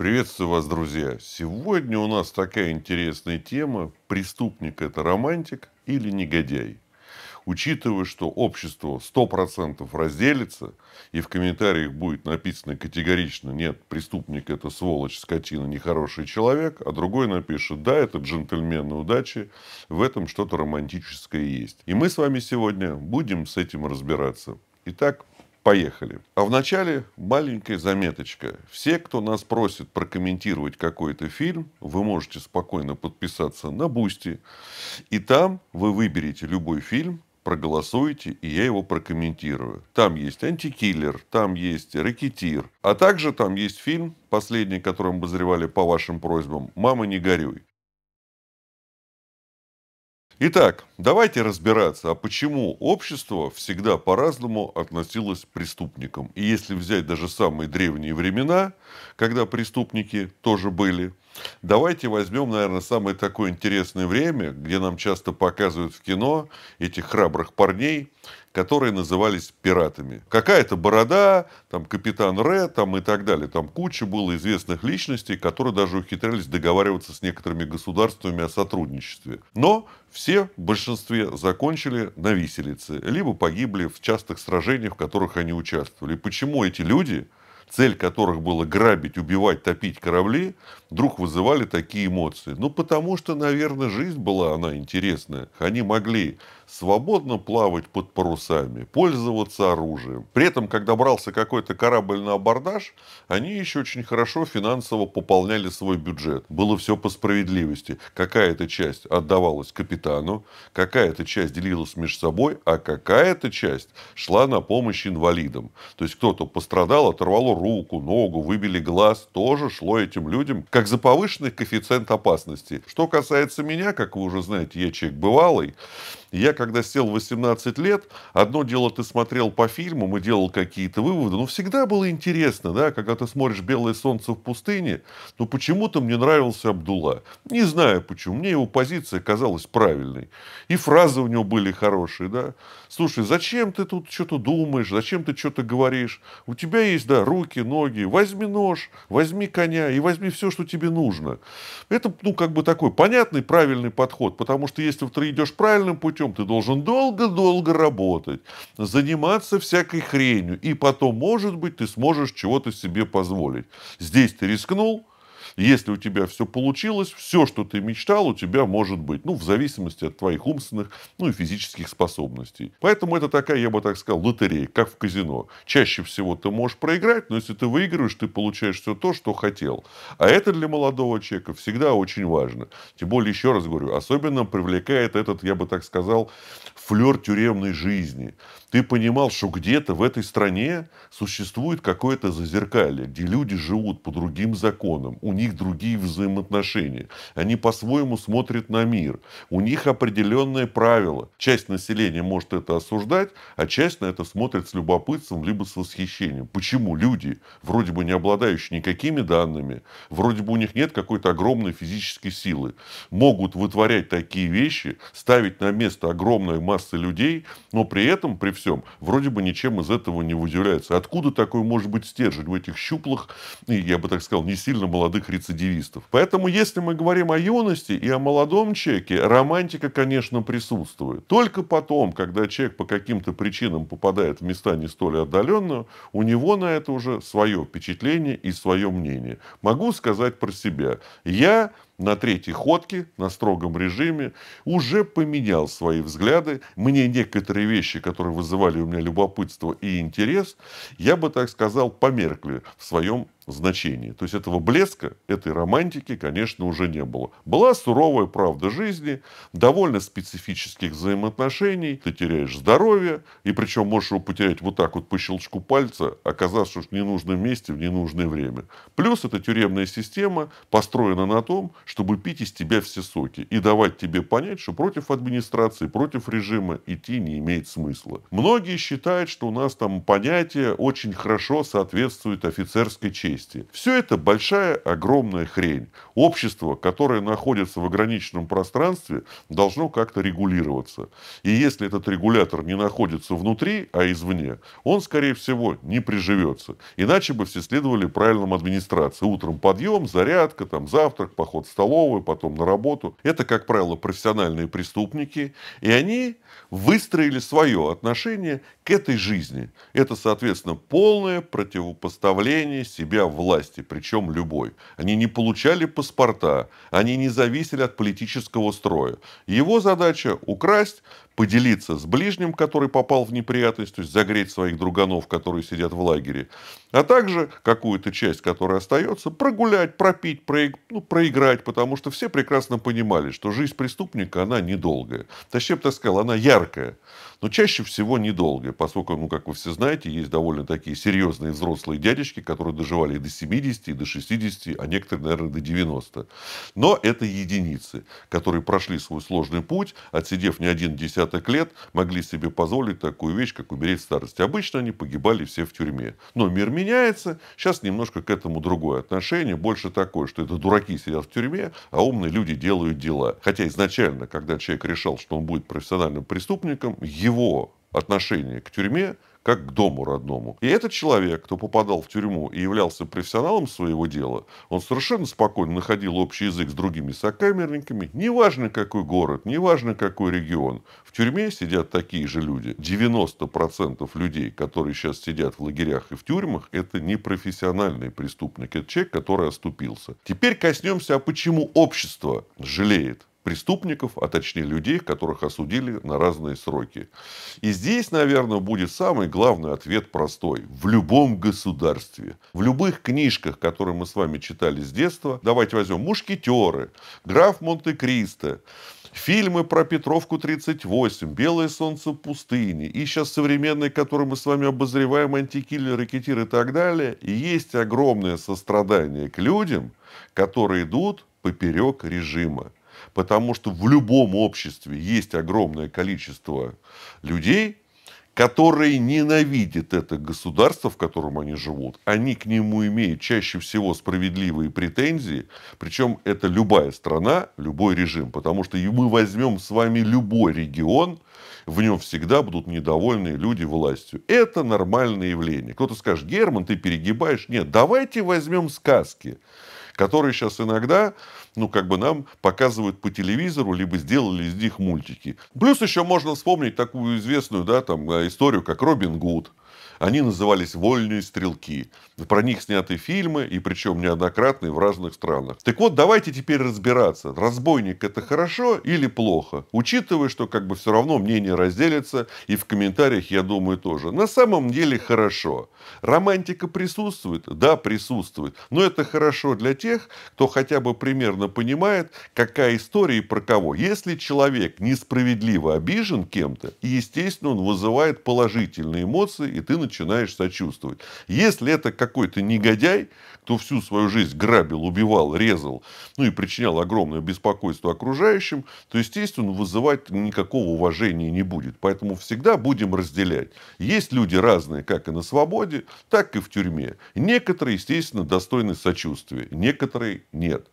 Приветствую вас, друзья! Сегодня у нас такая интересная тема «Преступник – это романтик или негодяй?». Учитывая, что общество 100% разделится, и в комментариях будет написано категорично «нет, преступник – это сволочь, скотина, нехороший человек», а другой напишет «да, это джентльмены удачи, в этом что-то романтическое есть». И мы с вами сегодня будем с этим разбираться. Итак, Поехали. А вначале маленькая заметочка. Все, кто нас просит прокомментировать какой-то фильм, вы можете спокойно подписаться на Бусти. И там вы выберете любой фильм, проголосуете, и я его прокомментирую. Там есть «Антикиллер», там есть «Рэкетир», а также там есть фильм, последний, который мы обозревали по вашим просьбам, «Мама, не горюй». Итак, давайте разбираться, а почему общество всегда по-разному относилось к преступникам. И если взять даже самые древние времена, когда преступники тоже были – Давайте возьмем, наверное, самое такое интересное время, где нам часто показывают в кино этих храбрых парней, которые назывались пиратами. Какая-то борода, там капитан Ре, там и так далее. Там куча было известных личностей, которые даже ухитрялись договариваться с некоторыми государствами о сотрудничестве. Но все в большинстве закончили на виселице, либо погибли в частых сражениях, в которых они участвовали. Почему эти люди цель которых было грабить, убивать, топить корабли, вдруг вызывали такие эмоции? Ну, потому что, наверное, жизнь была она интересная. Они могли свободно плавать под парусами, пользоваться оружием. При этом, когда брался какой-то корабль на абордаж, они еще очень хорошо финансово пополняли свой бюджет. Было все по справедливости. Какая-то часть отдавалась капитану, какая-то часть делилась между собой, а какая-то часть шла на помощь инвалидам. То есть кто-то пострадал, оторвало руку, ногу, выбили глаз, тоже шло этим людям, как за повышенный коэффициент опасности. Что касается меня, как вы уже знаете, я человек бывалый, я когда сел 18 лет, одно дело ты смотрел по фильму и делал какие-то выводы, но всегда было интересно, да, когда ты смотришь «Белое солнце в пустыне», но «Ну, почему-то мне нравился Абдулла. Не знаю почему, мне его позиция казалась правильной. И фразы у него были хорошие, да. Слушай, зачем ты тут что-то думаешь, зачем ты что-то говоришь? У тебя есть, да, руки, ноги, возьми нож, возьми коня и возьми все, что тебе нужно. Это, ну, как бы такой понятный, правильный подход, потому что если ты идешь правильным путем, путем. Ты должен долго-долго работать, заниматься всякой хренью, и потом, может быть, ты сможешь чего-то себе позволить. Здесь ты рискнул, если у тебя все получилось, все, что ты мечтал, у тебя может быть. Ну, в зависимости от твоих умственных, ну и физических способностей. Поэтому это такая, я бы так сказал, лотерея, как в казино. Чаще всего ты можешь проиграть, но если ты выигрываешь, ты получаешь все то, что хотел. А это для молодого человека всегда очень важно. Тем более, еще раз говорю, особенно привлекает этот, я бы так сказал, флер тюремной жизни. Ты понимал, что где-то в этой стране существует какое-то зазеркалье, где люди живут по другим законам, у них другие взаимоотношения, они по-своему смотрят на мир, у них определенные правила. Часть населения может это осуждать, а часть на это смотрит с любопытством, либо с восхищением. Почему люди, вроде бы не обладающие никакими данными, вроде бы у них нет какой-то огромной физической силы, могут вытворять такие вещи, ставить на место огромное массу массы людей, но при этом, при всем, вроде бы ничем из этого не выделяется. Откуда такой может быть стержень у этих щуплых, я бы так сказал, не сильно молодых рецидивистов? Поэтому, если мы говорим о юности и о молодом человеке, романтика, конечно, присутствует. Только потом, когда человек по каким-то причинам попадает в места не столь отдаленные, у него на это уже свое впечатление и свое мнение. Могу сказать про себя. Я на третьей ходке, на строгом режиме, уже поменял свои взгляды. Мне некоторые вещи, которые вызывали у меня любопытство и интерес, я бы так сказал, померкли в своем значении. То есть этого блеска, этой романтики, конечно, уже не было. Была суровая правда жизни, довольно специфических взаимоотношений, ты теряешь здоровье, и причем можешь его потерять вот так вот по щелчку пальца, оказавшись в ненужном месте в ненужное время. Плюс эта тюремная система построена на том, чтобы пить из тебя все соки и давать тебе понять, что против администрации, против режима идти не имеет смысла. Многие считают, что у нас там понятие очень хорошо соответствует офицерской чести амнистии. Все это большая, огромная хрень. Общество, которое находится в ограниченном пространстве, должно как-то регулироваться. И если этот регулятор не находится внутри, а извне, он, скорее всего, не приживется. Иначе бы все следовали правильным администрации. Утром подъем, зарядка, там, завтрак, поход в столовую, потом на работу. Это, как правило, профессиональные преступники. И они выстроили свое отношение к этой жизни. Это, соответственно, полное противопоставление себя держа власти, причем любой. Они не получали паспорта, они не зависели от политического строя. Его задача – украсть, поделиться с ближним, который попал в неприятность, то есть загреть своих друганов, которые сидят в лагере, а также какую-то часть, которая остается, прогулять, пропить, проиг... ну, проиграть, потому что все прекрасно понимали, что жизнь преступника, она недолгая. Точнее, бы так сказал, она яркая, но чаще всего недолгая, поскольку, ну, как вы все знаете, есть довольно такие серьезные взрослые дядечки, которые доживали дорастали и до 70, и до 60, а некоторые, наверное, до 90. Но это единицы, которые прошли свой сложный путь, отсидев не один десяток лет, могли себе позволить такую вещь, как умереть в старости. Обычно они погибали все в тюрьме. Но мир меняется, сейчас немножко к этому другое отношение, больше такое, что это дураки сидят в тюрьме, а умные люди делают дела. Хотя изначально, когда человек решал, что он будет профессиональным преступником, его отношение к тюрьме как к дому родному. И этот человек, кто попадал в тюрьму и являлся профессионалом своего дела, он совершенно спокойно находил общий язык с другими сокамерниками, неважно какой город, неважно какой регион. В тюрьме сидят такие же люди. 90% людей, которые сейчас сидят в лагерях и в тюрьмах, это не профессиональные преступники, это человек, который оступился. Теперь коснемся, а почему общество жалеет преступников, а точнее людей, которых осудили на разные сроки. И здесь, наверное, будет самый главный ответ простой. В любом государстве, в любых книжках, которые мы с вами читали с детства, давайте возьмем «Мушкетеры», «Граф Монте-Кристо», Фильмы про Петровку 38, Белое солнце пустыни, и сейчас современные, которые мы с вами обозреваем, антикиллер, ракетир и так далее, есть огромное сострадание к людям, которые идут поперек режима. Потому что в любом обществе есть огромное количество людей, которые ненавидят это государство, в котором они живут, они к нему имеют чаще всего справедливые претензии, причем это любая страна, любой режим, потому что мы возьмем с вами любой регион, в нем всегда будут недовольные люди властью. Это нормальное явление. Кто-то скажет, Герман, ты перегибаешь. Нет, давайте возьмем сказки которые сейчас иногда, ну, как бы нам показывают по телевизору, либо сделали из них мультики. Плюс еще можно вспомнить такую известную, да, там, э, историю, как Робин Гуд, они назывались «Вольные стрелки». Про них сняты фильмы, и причем неоднократные в разных странах. Так вот, давайте теперь разбираться, разбойник это хорошо или плохо, учитывая, что как бы все равно мнение разделится, и в комментариях, я думаю, тоже. На самом деле хорошо. Романтика присутствует? Да, присутствует. Но это хорошо для тех, кто хотя бы примерно понимает, какая история и про кого. Если человек несправедливо обижен кем-то, естественно, он вызывает положительные эмоции, и ты начинаешь сочувствовать. Если это какой-то негодяй, кто всю свою жизнь грабил, убивал, резал, ну и причинял огромное беспокойство окружающим, то, естественно, вызывать никакого уважения не будет. Поэтому всегда будем разделять. Есть люди разные, как и на свободе, так и в тюрьме. Некоторые, естественно, достойны сочувствия, некоторые нет.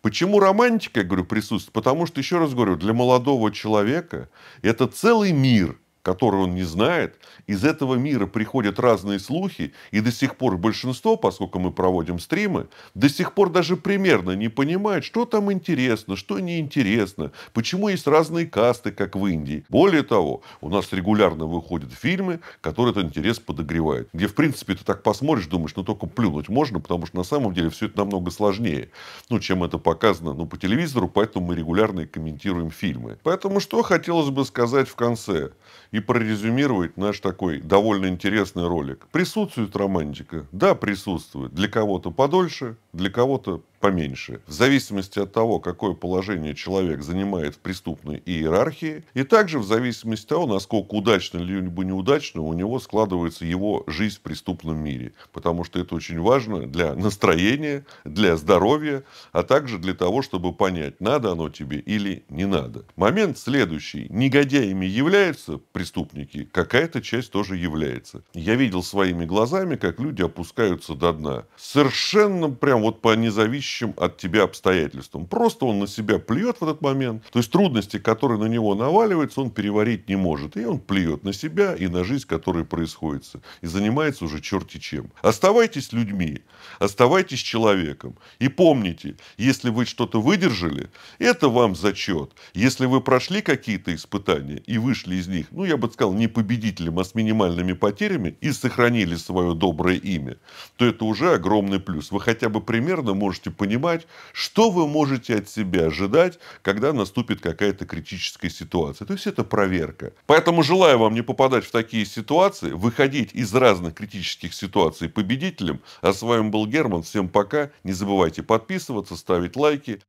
Почему романтика, я говорю, присутствует? Потому что, еще раз говорю, для молодого человека это целый мир – который он не знает, из этого мира приходят разные слухи, и до сих пор большинство, поскольку мы проводим стримы, до сих пор даже примерно не понимает, что там интересно, что неинтересно, почему есть разные касты, как в Индии. Более того, у нас регулярно выходят фильмы, которые этот интерес подогревают, где, в принципе, ты так посмотришь, думаешь, ну только плюнуть можно, потому что на самом деле все это намного сложнее, ну, чем это показано ну, по телевизору, поэтому мы регулярно комментируем фильмы. Поэтому что хотелось бы сказать в конце? и прорезюмировать наш такой довольно интересный ролик. Присутствует романтика? Да, присутствует. Для кого-то подольше, для кого-то поменьше, в зависимости от того, какое положение человек занимает в преступной иерархии, и также в зависимости от того, насколько удачно либо неудачно у него складывается его жизнь в преступном мире. Потому что это очень важно для настроения, для здоровья, а также для того, чтобы понять, надо оно тебе или не надо. Момент следующий. Негодяями являются преступники, какая-то часть тоже является. Я видел своими глазами, как люди опускаются до дна. Совершенно прям вот вот по независящим от тебя обстоятельствам. Просто он на себя плюет в этот момент. То есть трудности, которые на него наваливаются, он переварить не может. И он плюет на себя и на жизнь, которая происходит. И занимается уже черти чем. Оставайтесь людьми. Оставайтесь человеком. И помните, если вы что-то выдержали, это вам зачет. Если вы прошли какие-то испытания и вышли из них, ну, я бы сказал, не победителем, а с минимальными потерями и сохранили свое доброе имя, то это уже огромный плюс. Вы хотя бы примерно можете понимать, что вы можете от себя ожидать, когда наступит какая-то критическая ситуация. То есть это проверка. Поэтому желаю вам не попадать в такие ситуации, выходить из разных критических ситуаций победителем. А с вами был Герман. Всем пока. Не забывайте подписываться, ставить лайки.